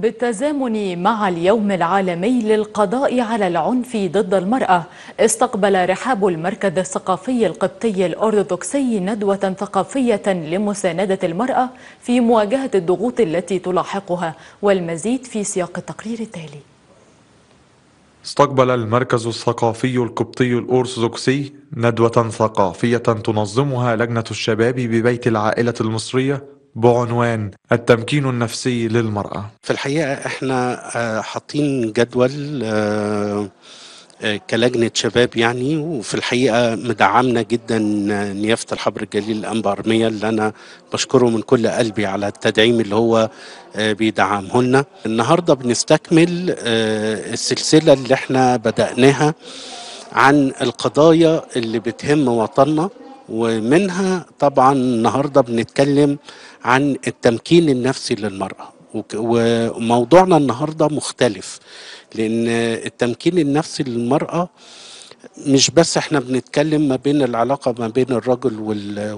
بالتزامن مع اليوم العالمي للقضاء على العنف ضد المرأة استقبل رحاب المركز الثقافي القبطي الأرثوذكسي ندوة ثقافية لمساندة المرأة في مواجهة الضغوط التي تلاحقها والمزيد في سياق التقرير التالي استقبل المركز الثقافي القبطي الأرثوذكسي ندوة ثقافية تنظمها لجنة الشباب ببيت العائلة المصرية بعنوان التمكين النفسي للمرأة في الحقيقة احنا آه، حاطين جدول آه، آه، كلجنة شباب يعني وفي الحقيقة مدعمنا جدا نيافة الحبر الجليل الأنبا أرمية اللي أنا بشكره من كل قلبي على التدعيم اللي هو بيدعمهن النهاردة بنستكمل السلسلة اللي احنا بدأناها عن القضايا اللي بتهم وطننا ومنها طبعا النهارده بنتكلم عن التمكين النفسي للمراه وموضوعنا النهارده مختلف لان التمكين النفسي للمراه مش بس احنا بنتكلم ما بين العلاقة ما بين الرجل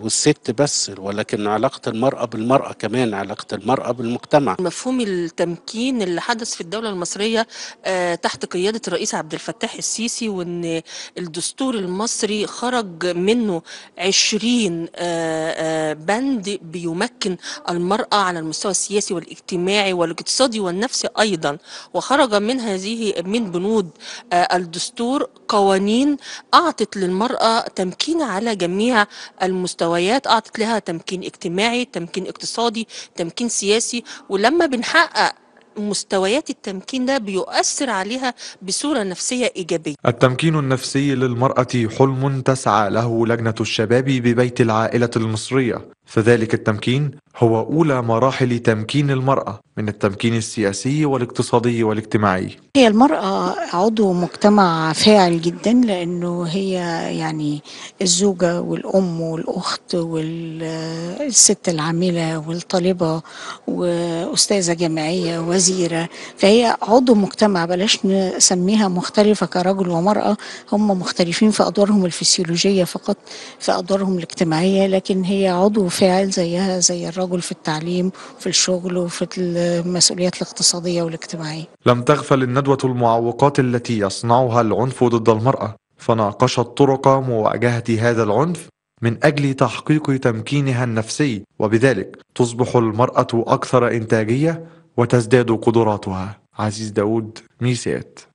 والست بس ولكن علاقة المرأة بالمرأة كمان علاقة المرأة بالمجتمع مفهوم التمكين اللي حدث في الدولة المصرية آه، تحت قيادة الرئيس عبد الفتاح السيسي وان الدستور المصري خرج منه عشرين آه، آه، بند بيمكن المرأة على المستوى السياسي والاجتماعي والاقتصادي والنفسي أيضا وخرج من هذه من بنود الدستور قوانين القوانين أعطت للمرأة تمكين على جميع المستويات أعطت لها تمكين اجتماعي تمكين اقتصادي تمكين سياسي ولما بنحقق مستويات التمكين ده بيؤثر عليها بصورة نفسية إيجابية التمكين النفسي للمرأة حلم تسعى له لجنة الشباب ببيت العائلة المصرية فذلك التمكين هو أولى مراحل تمكين المرأة من التمكين السياسي والاقتصادي والاجتماعي هي المرأة عضو مجتمع فاعل جدا لأنه هي يعني الزوجة والأم والأخت والست العاملة والطالبة وأستاذة جامعية وزيرة فهي عضو مجتمع بلاش نسميها مختلفة كرجل ومرأة هم مختلفين في أدوارهم الفسيولوجية فقط في أدوارهم الاجتماعية لكن هي عضو فاعل زيها زي الرجل الرجل في التعليم في الشغل وفي المسؤوليات الاقتصادية والاجتماعية لم تغفل الندوة المعوقات التي يصنعها العنف ضد المرأة فناقشت طرق مواجهة هذا العنف من أجل تحقيق تمكينها النفسي وبذلك تصبح المرأة أكثر إنتاجية وتزداد قدراتها عزيز داود ميسات